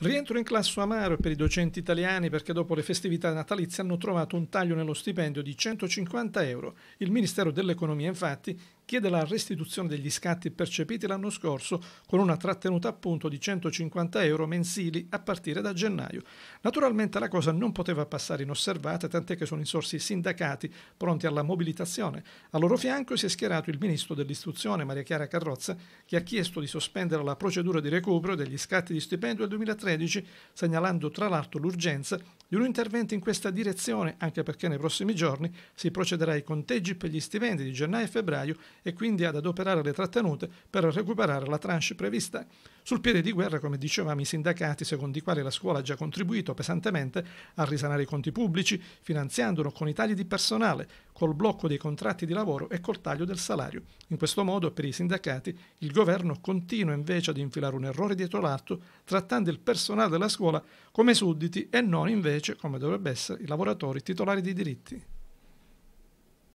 Rientro in classe amaro per i docenti italiani perché dopo le festività natalizie hanno trovato un taglio nello stipendio di 150 euro. Il Ministero dell'Economia infatti chiede la restituzione degli scatti percepiti l'anno scorso con una trattenuta appunto di 150 euro mensili a partire da gennaio. Naturalmente la cosa non poteva passare inosservata, tant'è che sono insorsi i sindacati pronti alla mobilitazione. Al loro fianco si è schierato il ministro dell'istruzione Maria Chiara Carrozza che ha chiesto di sospendere la procedura di recupero degli scatti di stipendio del 2013, segnalando tra l'altro l'urgenza di un intervento in questa direzione, anche perché nei prossimi giorni si procederà ai conteggi per gli stipendi di gennaio e febbraio e quindi ad adoperare le trattenute per recuperare la tranche prevista. Sul piede di guerra, come dicevamo, i sindacati, secondo i quali la scuola ha già contribuito pesantemente a risanare i conti pubblici, finanziandolo con i tagli di personale, col blocco dei contratti di lavoro e col taglio del salario. In questo modo, per i sindacati, il governo continua invece ad infilare un errore dietro l'altro, trattando il personale della scuola come sudditi e non invece, come dovrebbe essere, i lavoratori titolari di diritti.